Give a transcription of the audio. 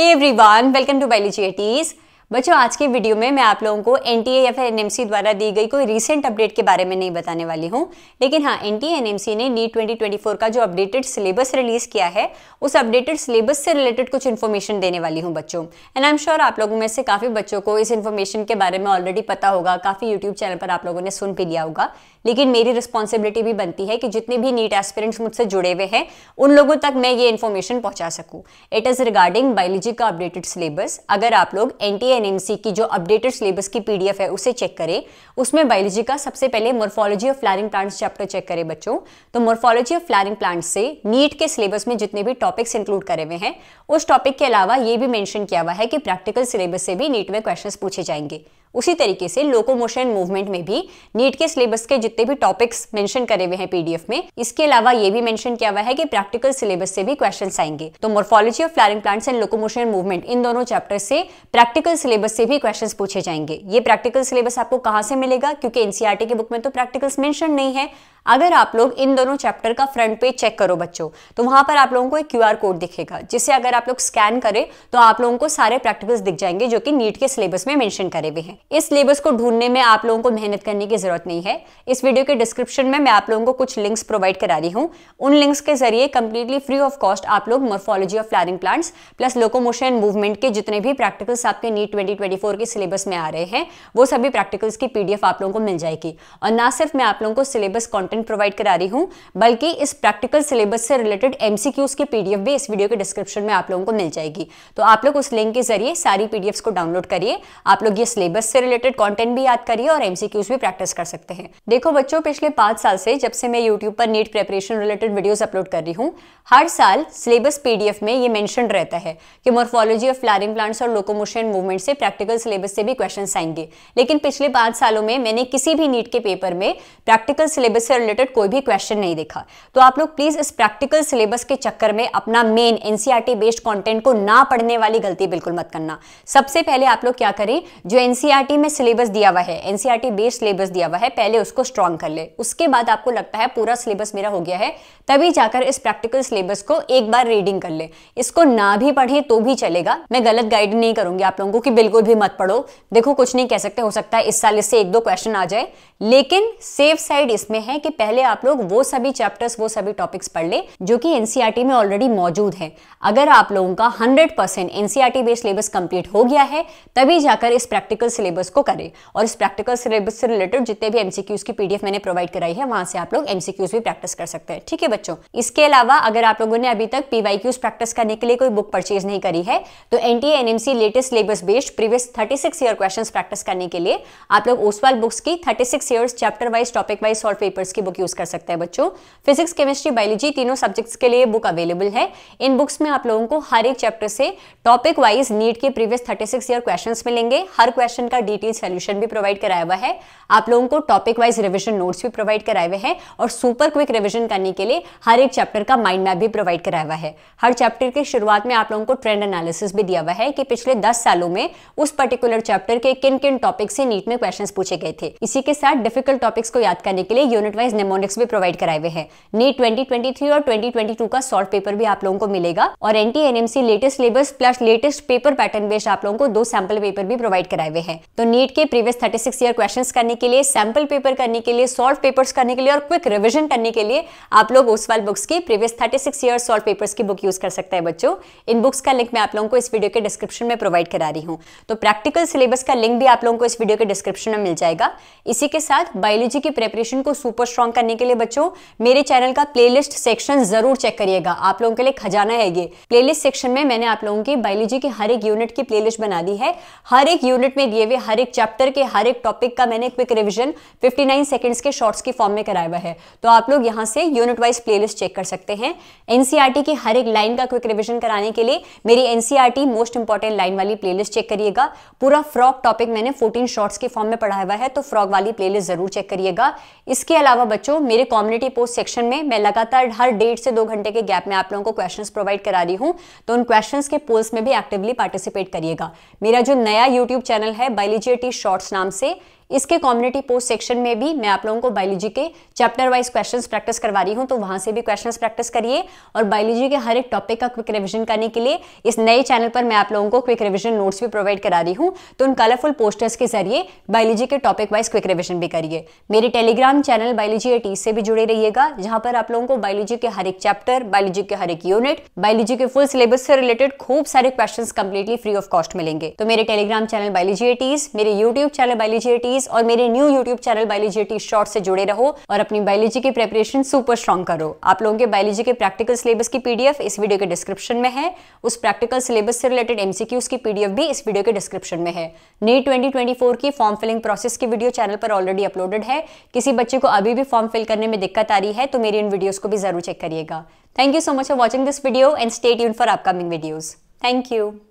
Hey everyone, welcome to Biology 80s. बच्चों आज की वीडियो में मैं आप लोगों को एन टी या फिर एनएमसी द्वारा दी गई कोई रिसेंट अपडेट के बारे में नहीं बताने वाली हूँ लेकिन हाँ एन एनएमसी ने नीट फोर e का जो अपडेटेड सिलेबस रिलीज किया है उस अपडेटेड सिलेबस से रिलेटेड कुछ इन्फॉर्मेशन देने वाली हूँ बच्चों एंड आई एम श्योर आप लोगों में से काफ़ी बच्चों को इस इन्फॉर्मेशन के बारे में ऑलरेडी पता होगा काफ़ी यूट्यूब चैनल पर आप लोगों ने सुन भी लिया होगा लेकिन मेरी रिस्पॉन्सिबिलिटी भी बनती है कि जितने भी नीट एस्पिरेंट्स e मुझसे जुड़े हुए हैं उन लोगों तक मैं ये इन्फॉर्मेशन पहुँचा सकूँ इट इज़ रिगार्डिंग बायोलॉजी का अपडेटेड सिलेबस अगर आप लोग एन टी एनएनसी की जो अपडेटेड सिलेबस की पीडीएफ है उसे चेक करें उसमें बायोलॉजी का सबसे पहले morphology of flowering plants chapter check करें बच्चों तो मोर्फोलॉजी ऑफ फ्लारिंग प्लांट्स से नीट के सिलेबस में जितने भी टॉपिक्स इंक्लूड करे हुए हैं उस टॉपिक के अलावा ये भी मैंशन किया हुआ है कि प्रैक्टिकल सिलेबस से भी नीट में क्वेश्चन पूछे जाएंगे उसी तरीके से लोकोमोशन मूवमेंट में भी नीट के सिलेबस के जितने भी टॉपिक्स मेंशन करे हुए हैं पीडीएफ में इसके अलावा ये भी मेंशन किया हुआ है कि प्रैक्टिकल सिलेबस से भी क्वेश्चन आएंगे तो morphology of flowering plants and locomotion movement इन दोनों चैप्टर से प्रैक्टिकल सिलेबस से भी क्वेश्चन पूछे जाएंगे ये प्रैक्टिकल सिलेबस आपको कहाँ से मिलेगा क्योंकि एनसीआरटी e के बुक में तो प्रैक्टिकल्स मेंशन नहीं है अगर आप लोग इन दोनों चैप्टर का फ्रंट पेज चेक करो बच्चों तो वहां पर आप लोगों को एक क्यूआर कोड दिखेगा जिसे अगर आप लोग स्कैन करें तो आप लोगों को सारे प्रैक्टिकल्स दिख जाएंगे जो कि नीट के सिलेबस में मेंशन करे हुए हैं इस सिलेबस को ढूंढने में आप लोगों को मेहनत करने की ज़रूरत नहीं है इस वीडियो के डिस्क्रिप्शन में मैं आप लोगों को कुछ लिंक्स प्रोवाइड करा रही हूँ उन लिंक्स के जरिए कंप्लीटली फ्री ऑफ कॉस्ट आप लोग morphology of flowering plants plus locomotion and movement के जितने भी प्रैक्टिकल्स आपके नीट ट्वेंटी के सिलेबस में आ रहे हैं वो सभी प्रैक्टिकल्स की पी आप लोगों को मिल जाएगी और ना सिर्फ मैं आप लोगों को सिलेबस कॉन्टेंट प्रोवाइड करा रही हूँ बल्कि इस प्रैक्टिकल सिलेबस से रिलेटेड एम की पी भी इस वीडियो के डिस्क्रिप्शन में आप लोगों को मिल जाएगी तो आप लोग उस लिंक के जरिए सारी पी को डाउनलोड करिए आप लोग ये सिलेबस इससे रिलेटेड कॉन्टेंट भी याद करिए और एमसीक्यूज भी प्रैक्टिस कर सकते हैं देखो बच्चों पिछले पांच साल से जब से मैं यूट्यूब पर NEET preparation related videos upload कर रही हूँ हर साल सिलेबस पीडीएफ में ये मेंशन रहता है कि मोर्फोलॉजी ऑफ फ्लारिंग प्लांट्स और लोकोमोशन मूवमेंट से प्रैक्टिकल सिलेबस से भी क्वेश्चन आएंगे लेकिन पिछले पांच सालों में मैंने किसी भी नीट के पेपर में प्रैक्टिकल सिलेबस से रिलेटेड कोई भी क्वेश्चन नहीं देखा तो आप लोग प्लीज़ इस प्रैक्टिकल सिलेबस के चक्कर में अपना मेन एनसीआरटी बेस्ड कॉन्टेंट को ना पढ़ने वाली गलती बिल्कुल मत करना सबसे पहले आप लोग क्या करें जो एनसीआर एनसीईआरटी e में सिलेबस दिया हुआ है एनसीईआरटी बेस्ड सिलेबस दिया हुआ है पहले उसको स्ट्रॉन्ग कर ले उसके बाद आपको लगता है पूरा सिलेबस मेरा हो गया है तभी जाकर इस प्रैक्टिकल सिलेबस को एक बार रीडिंग कर ले इसको ना भी पढ़े तो भी चलेगा मैं गलत गाइड नहीं करूंगी आप लोगों को कि बिल्कुल भी मत पढ़ो देखो कुछ नहीं कह सकते हो सकता है इस साल इससे एक दो क्वेश्चन आ जाए लेकिन सेफ साइड इसमें है कि पहले आप लोग वो सभी चैप्टर्स वो सभी टॉपिक्स पढ़ ले जो कि एनसीईआरटी e में ऑलरेडी मौजूद है अगर आप लोगों का hundred percent NCERT based syllabus complete हो गया है तभी जाकर इस प्रैक्टिकल सिलेबस सिलेबस को करें और इस प्रैक्टिकल सिलेबस से रिलेटेड जितने भी एमसीक्यूज की पीडीएफ मैंने प्रोवाइड कराई है वहां से आप लोग एमसीक्यूज भी प्रैक्टिस कर सकते हैं ठीक है बच्चों इसके अलावा अगर आप लोगों ने अभी तक पीवाई प्रैक्टिस करने के लिए कोई बुक परचेज नहीं करी है तो NTA NMC latest syllabus based previous thirty six year question practice करने के लिए आप लोग ओसवाल बुक्स की thirty six years chapter wise topic wise solve papers की बुक यूज कर सकते हैं बच्चों फिजिक्स केमिस्ट्री बायोलॉजी तीनों सब्जेक्ट्स के लिए बुक अवेलेबल है इन बुक्स में आप लोगों को हर एक चैप्टर से टॉपिक वाइज नीट के previous thirty six year question मिलेंगे हर क्वेश्चन का डिटेल सोल्यूशन भी प्रोवाइड कराया हुआ है आप लोगों को टॉपिक वाइज रिविजन नोट्स भी प्रोवाइड कराए हुए हैं और सुपर क्विक रिविजन करने के लिए हर एक चैप्टर का माइंड मैप भी प्रोवाइड कराया हुआ है हर चैप्टर की शुरुआत में आप लोगों को ट्रेंड एनालिसिस भी दिया हुआ है कि पिछले दस सालों में उस पर्टिकुलर चैप्टर के किन किन टॉपिक से नीट में क्वेश्चन पूछे गए थे इसी के साथ डिफिकल्ट टॉपिक्स को याद करने के लिए यूनिट वाइज नेमोनिक्स भी प्रोवाइड कराए हुए हैं नीट ट्वेंटी और ट्वेंटी का सॉल्ट पेपर भी आप लोगों को मिलेगा और NTA NMC latest syllabus plus latest paper pattern based आप लोगों को दो सैंपल पेपर भी प्रोवाइड कराए हुए हैं तो नीट के प्रीवियस 36 ईयर क्वेश्चंस करने के लिए सैम्पल पेपर करने के लिए सॉल्व पेपर्स करने के लिए और क्विक रिविजन करने के लिए आप लोग उस वाल बुक्स की प्रीवियस 36 ईयर सॉल्व पेपर्स की बुक यूज कर सकते हैं बच्चों इन बुक्स का लिंक मैं आप लोगों को इस वीडियो के डिस्क्रिप्शन में प्रोवाइड करा रही हूँ तो प्रैक्टिकल सिलेबस का लिंक भी आप लोगों को इस वीडियो के डिस्क्रिप्शन में मिल जाएगा इसी के साथ बायोलॉजी की प्रेपरेशन को सुपर स्ट्रॉन्ग करने के लिए बच्चों मेरे चैनल का प्ले सेक्शन जरूर चेक करिएगा आप लोगों के लिए खजाना है ये प्लेलिस्ट सेक्शन में मैंने आप लोगों की बायोलॉजी के हर एक यूनिट की प्ले बना दी है हर एक यूनिट में दिए हुए हर एक चैप्टर के हर एक टॉपिक का मैंने quick revision fifty nine seconds के शॉर्ट्स की फॉर्म में कराया हुआ है तो आप लोग यहाँ से यूनिट वाइज प्लेलिस्ट चेक कर सकते हैं एनसीईआरटी e की हर एक लाइन का क्विक रिविजन कराने के लिए मेरी एनसीईआरटी मोस्ट इंपॉर्टेंट लाइन वाली प्लेलिस्ट चेक करिएगा पूरा फ्रॉक टॉपिक मैंने फोर्टीन शॉर्ट्स के फॉर्म में पढ़ाया हुआ है तो फ्रॉक वाली प्लेलिस्ट जरूर चेक करिएगा इसके अलावा बच्चों मेरे कम्युनिटी पोस्ट सेक्शन में मैं लगातार हर डेढ़ से दो घंटे के गैप में आप लोगों को क्वेश्चन प्रोवाइड करा रही हूँ तो उन क्वेश्चन के पोल्स में भी एक्टिवली पार्टिसिपेट करिएगा मेरा जो नया यूट्यूब चैनल है बाय टी शॉर्ट्स नाम से इसके कॉम्युनिटी पोस्ट सेक्शन में भी मैं आप लोगों को बायोलॉजी के चैप्टर वाइज क्वेश्चंस प्रैक्टिस करवा रही हूँ तो वहाँ से भी क्वेश्चंस प्रैक्टिस करिए और बायोलॉजी के हर एक टॉपिक का क्विक रिविजन करने के लिए इस नए चैनल पर मैं आप लोगों को क्विक रिविजन नोट्स भी प्रोवाइड करा रही हूँ तो उन कलरफुल पोस्टर्स के जरिए बायोलॉजी के टॉपिक वाइज क्विक रिविजन भी करिए मेरे टेलीग्राम चैनल बायोलॉजी एटी से भी जुड़े रहिएगा जहाँ पर आप लोगों को बायोलॉजी के हर एक चैप्टर बायोलॉजी के हर एक यूनिट बायोलॉजी के फुल सिलेबस से रिलेटेड खूब सारे question completely free of cost मिलेंगे तो मेरे टेलीग्राम चैनल बायोलॉजी एटीज मेरे YouTube channel biology eighties series और मेरे new YouTube channel biology T short से जुड़े रहो और अपनी बायोलॉजी की प्रेपरेशन सुपर स्ट्रॉन्ग करो आप लोगों के बायोलॉजी के प्रैक्टिकल सिलेबस की पीडीएफ इस वीडियो के डिस्क्रिप्शन में है उस प्रैक्टिकल सिलेबस से रिलेटेड एमसीक्यूज की पीडीएफ भी इस वीडियो के डिस्क्रिप्शन में है नई ट्वेंटी की फॉर्म फिलिंग प्रोसेस की वीडियो चैनल पर ऑलरेडी अपलोडेड है किसी बच्चे को अभी भी फॉर्म फिल करने में दिक्कत आ रही है तो मेरी इन वीडियोज को भी जरूर चेक करिएगा thank you so much for watching this video and stay यून for upcoming videos thank you